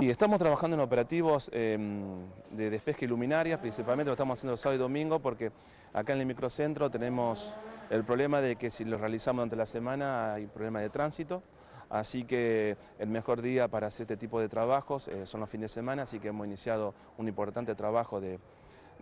Y estamos trabajando en operativos em, de despeje y luminarias, principalmente lo estamos haciendo el sábado y domingo porque acá en el microcentro tenemos el problema de que si lo realizamos durante la semana hay problema de tránsito, así que el mejor día para hacer este tipo de trabajos eh, son los fines de semana, así que hemos iniciado un importante trabajo de,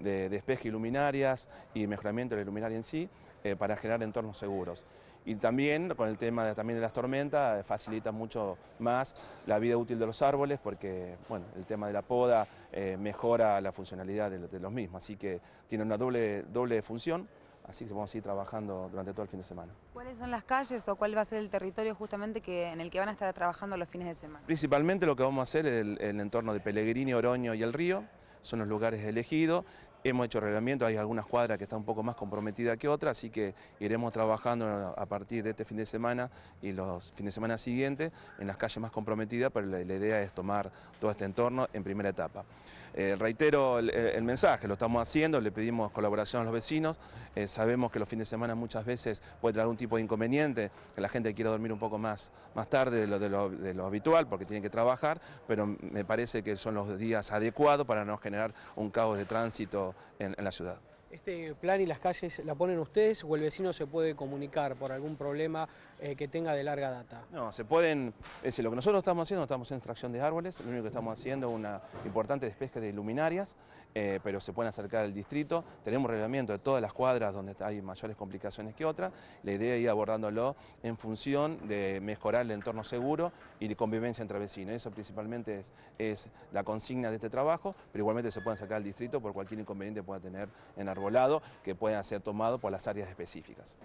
de despeje y luminarias y mejoramiento de la luminaria en sí eh, para generar entornos seguros. Y también con el tema de, también de las tormentas eh, facilita mucho más la vida útil de los árboles porque bueno, el tema de la poda eh, mejora la funcionalidad de, los mismos, así que tiene una doble, doble función. Así que vamos a ir trabajando durante todo el fin de semana. ¿Cuáles son las calles o cuál va a ser el territorio justamente que, en el que van a estar trabajando los fines de semana? Principalmente lo que vamos a hacer es el entorno de Pellegrini, Oroño y El Río, son los lugares elegidos Hemos hecho reglamento, hay algunas cuadras que están un poco más comprometidas que otras, así que iremos trabajando a partir de este fin de semana y los fines de semana siguientes en las calles más comprometidas, pero la, idea es tomar todo este entorno en primera etapa. Eh, reitero el, mensaje, lo estamos haciendo, le pedimos colaboración a los vecinos, eh, sabemos que los fines de semana muchas veces puede traer algún tipo de inconveniente, que la gente quiera dormir un poco más, más tarde de lo, de lo habitual porque tiene que trabajar, pero me parece que son los días adecuados para no generar un caos de tránsito en, la ciudad. ¿Este plan y las calles la ponen ustedes o el vecino se puede comunicar por algún problema eh, que tenga de larga data? No, se pueden, es decir, lo que nosotros estamos haciendo, estamos en extracción de árboles, lo único que estamos haciendo es una importante despesca de luminarias, eh, pero se pueden acercar al distrito, tenemos reglamento de todas las cuadras donde hay mayores complicaciones que otras, la idea es ir abordándolo en función de mejorar el entorno seguro y de convivencia entre vecinos, eso principalmente es, la consigna de este trabajo, pero igualmente se pueden acercar al distrito por cualquier inconveniente pueda tener en la que puedan ser tomados por las áreas específicas.